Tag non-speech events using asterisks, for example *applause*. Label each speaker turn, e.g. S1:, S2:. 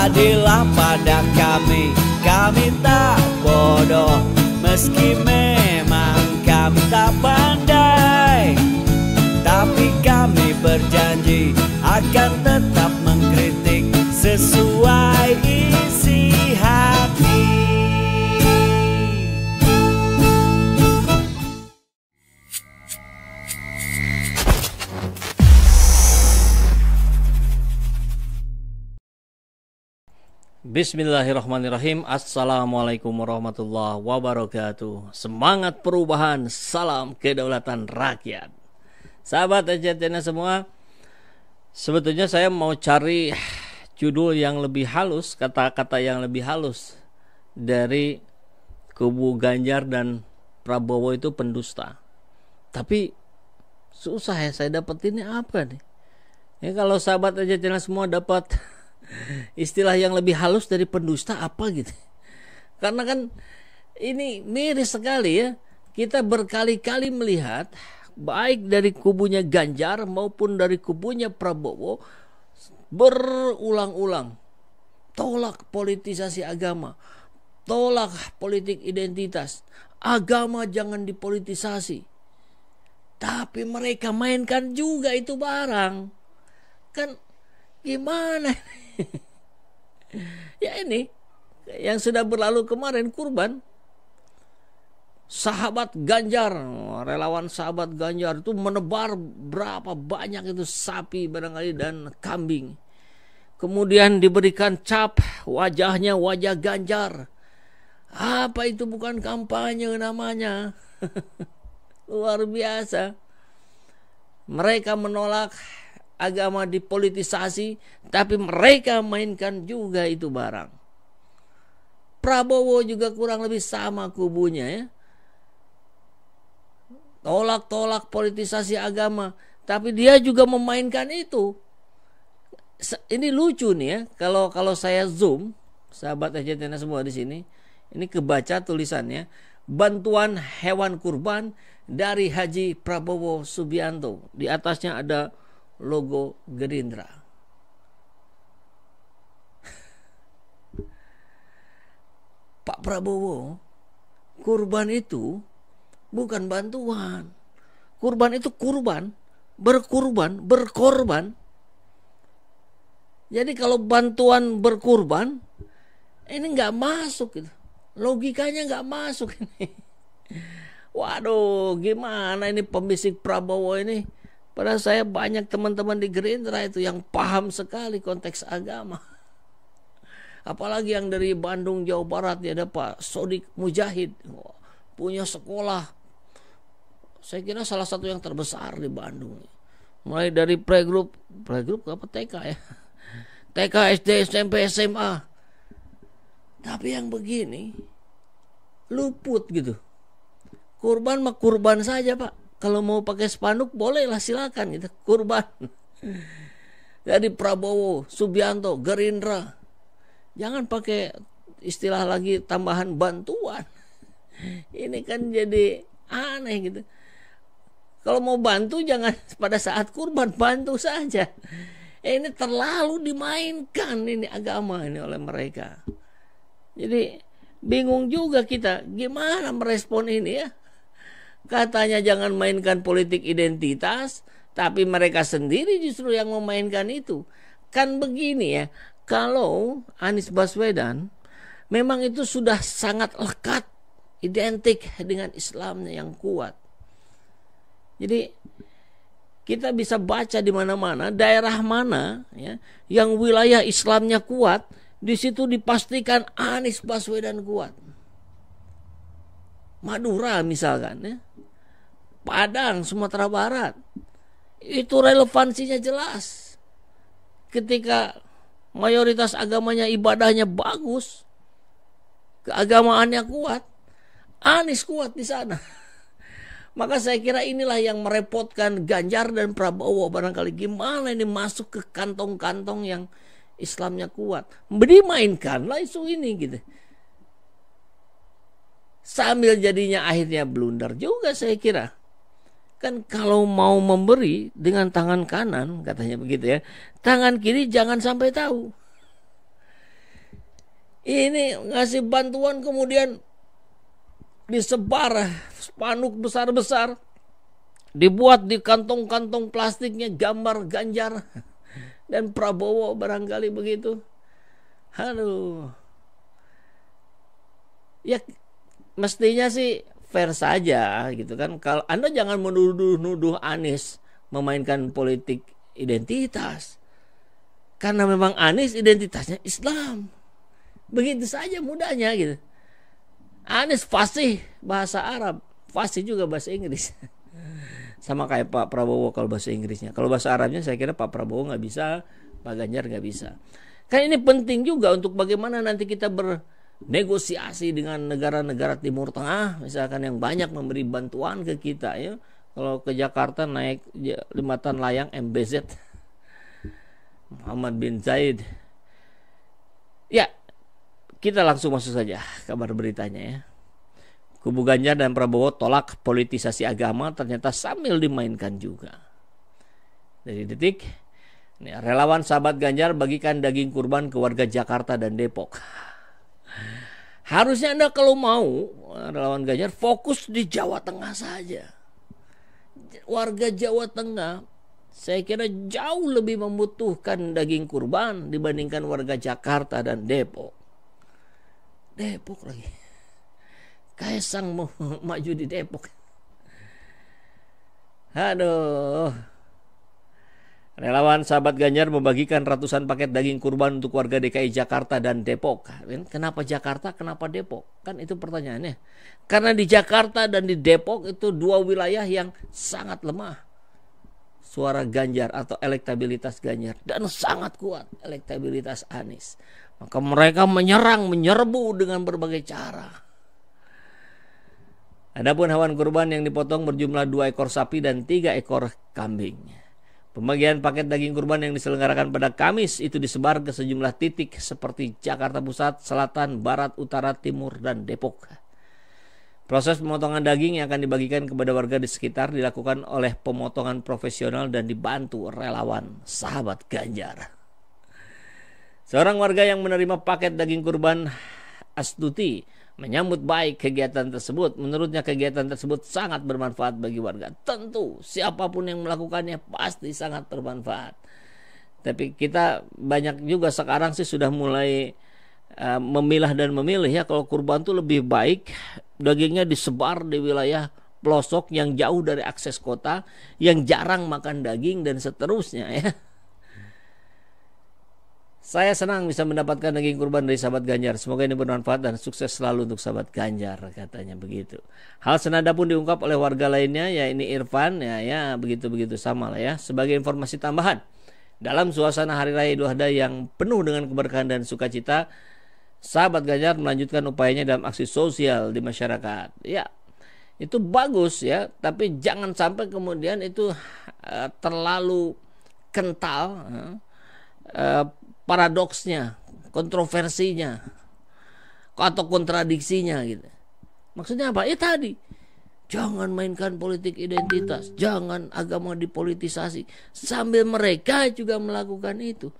S1: Adilah pada kami, kami tak bodoh Meski memang kami tak pandai Tapi kami berjanji akan tetap mengkritik sesuai Bismillahirrahmanirrahim Assalamualaikum warahmatullahi wabarakatuh Semangat perubahan Salam kedaulatan rakyat Sahabat EJTN semua Sebetulnya saya mau cari Judul yang lebih halus Kata-kata yang lebih halus Dari kubu Ganjar dan Prabowo itu pendusta Tapi Susah ya saya ini apa nih Ya kalau sahabat EJTN semua dapat istilah yang lebih halus dari pendusta apa gitu karena kan ini miris sekali ya kita berkali-kali melihat baik dari kubunya Ganjar maupun dari kubunya Prabowo berulang-ulang tolak politisasi agama tolak politik identitas agama jangan dipolitisasi tapi mereka mainkan juga itu barang kan Gimana? *laughs* ya ini yang sudah berlalu kemarin kurban sahabat Ganjar, relawan sahabat Ganjar itu menebar berapa banyak itu sapi barangkali dan kambing. Kemudian diberikan cap wajahnya wajah Ganjar. Apa itu bukan kampanye namanya? *laughs* Luar biasa. Mereka menolak agama dipolitisasi, tapi mereka mainkan juga itu barang. Prabowo juga kurang lebih sama kubunya ya. Tolak-tolak politisasi agama, tapi dia juga memainkan itu. Ini lucu nih ya, kalau kalau saya zoom, sahabat SJTN semua di sini, ini kebaca tulisannya, bantuan hewan kurban dari Haji Prabowo Subianto. Di atasnya ada logo Gerindra. Pak Prabowo, kurban itu bukan bantuan. Kurban itu kurban, berkurban, berkorban. Jadi kalau bantuan berkurban, ini nggak masuk gitu. Logikanya nggak masuk ini. *laughs* Waduh, gimana ini pembisik Prabowo ini? Padahal saya banyak teman-teman di Gerindra itu yang paham sekali konteks agama. Apalagi yang dari Bandung, Jawa Barat, ya ada Pak Sodik Mujahid. Punya sekolah. Saya kira salah satu yang terbesar di Bandung. Mulai dari pre-group, apa TK ya? TK, SD, SMP, SMA. Tapi yang begini, luput gitu. Kurban mah kurban saja pak kalau mau pakai spanduk bolehlah silakan gitu kurban jadi Prabowo Subianto Gerindra jangan pakai istilah lagi tambahan bantuan ini kan jadi aneh gitu kalau mau bantu jangan pada saat kurban bantu saja eh, ini terlalu dimainkan ini agama ini oleh mereka jadi bingung juga kita gimana merespon ini ya Katanya jangan mainkan politik identitas, tapi mereka sendiri justru yang memainkan itu. Kan begini ya, kalau Anies Baswedan memang itu sudah sangat lekat, identik dengan Islamnya yang kuat. Jadi kita bisa baca di mana-mana daerah mana ya yang wilayah Islamnya kuat di situ dipastikan Anies Baswedan kuat Madura misalkan ya Padang, Sumatera Barat. Itu relevansinya jelas. Ketika mayoritas agamanya ibadahnya bagus, keagamaannya kuat, Anies kuat di sana. *laughs* Maka saya kira inilah yang merepotkan Ganjar dan Prabowo barangkali gimana ini masuk ke kantong-kantong yang Islamnya kuat. lah isu ini gitu. Sambil jadinya akhirnya blunder juga saya kira kan kalau mau memberi dengan tangan kanan katanya begitu ya tangan kiri jangan sampai tahu ini ngasih bantuan kemudian disebar spanduk besar-besar dibuat di kantong-kantong plastiknya gambar Ganjar dan Prabowo barangkali begitu aduh ya mestinya sih fair saja gitu kan. Kalau Anda jangan menuduh-nuduh Anies memainkan politik identitas. Karena memang Anies identitasnya Islam. Begitu saja mudahnya gitu. Anies fasih bahasa Arab, fasih juga bahasa Inggris. *laughs* Sama kayak Pak Prabowo kalau bahasa Inggrisnya. Kalau bahasa Arabnya saya kira Pak Prabowo nggak bisa, Pak Ganjar nggak bisa. Kan ini penting juga untuk bagaimana nanti kita ber, negosiasi dengan negara-negara Timur Tengah misalkan yang banyak memberi bantuan ke kita ya kalau ke Jakarta naik ya, limatan layang MBZ Muhammad bin Zaid ya kita langsung masuk saja kabar beritanya ya kubu Ganjar dan Prabowo tolak politisasi agama ternyata sambil dimainkan juga dari detik relawan sahabat Ganjar bagikan daging kurban ke warga Jakarta dan Depok Harusnya Anda kalau mau relawan Ganjar fokus di Jawa Tengah saja. Warga Jawa Tengah saya kira jauh lebih membutuhkan daging kurban dibandingkan warga Jakarta dan Depok. Depok lagi. Kaisang mau *laughs* maju di Depok. Aduh. Relawan sahabat Ganjar membagikan ratusan paket daging kurban untuk warga DKI Jakarta dan Depok. Kenapa Jakarta, kenapa Depok? Kan itu pertanyaannya. Karena di Jakarta dan di Depok itu dua wilayah yang sangat lemah. Suara Ganjar atau elektabilitas Ganjar dan sangat kuat elektabilitas Anies. Maka mereka menyerang, menyerbu dengan berbagai cara. Adapun hewan kurban yang dipotong berjumlah dua ekor sapi dan tiga ekor kambingnya. Pembagian paket daging kurban yang diselenggarakan pada Kamis itu disebar ke sejumlah titik seperti Jakarta Pusat, Selatan, Barat, Utara, Timur, dan Depok. Proses pemotongan daging yang akan dibagikan kepada warga di sekitar dilakukan oleh pemotongan profesional dan dibantu relawan sahabat Ganjar. Seorang warga yang menerima paket daging kurban Astuti menyambut baik kegiatan tersebut. Menurutnya kegiatan tersebut sangat bermanfaat bagi warga. Tentu siapapun yang melakukannya pasti sangat bermanfaat. Tapi kita banyak juga sekarang sih sudah mulai uh, memilah dan memilih ya kalau kurban itu lebih baik dagingnya disebar di wilayah pelosok yang jauh dari akses kota yang jarang makan daging dan seterusnya ya. Saya senang bisa mendapatkan daging kurban dari sahabat Ganjar. Semoga ini bermanfaat dan sukses selalu untuk sahabat Ganjar, katanya begitu. Hal senada pun diungkap oleh warga lainnya, ya ini Irfan, ya ya begitu-begitu sama lah ya. Sebagai informasi tambahan, dalam suasana Hari Raya Idul Adha yang penuh dengan keberkahan dan sukacita, sahabat Ganjar melanjutkan upayanya dalam aksi sosial di masyarakat. Ya, itu bagus ya, tapi jangan sampai kemudian itu uh, terlalu kental. Uh, paradoksnya, kontroversinya, atau kontradiksinya gitu. Maksudnya apa? Ya tadi, jangan mainkan politik identitas, jangan agama dipolitisasi, sambil mereka juga melakukan itu.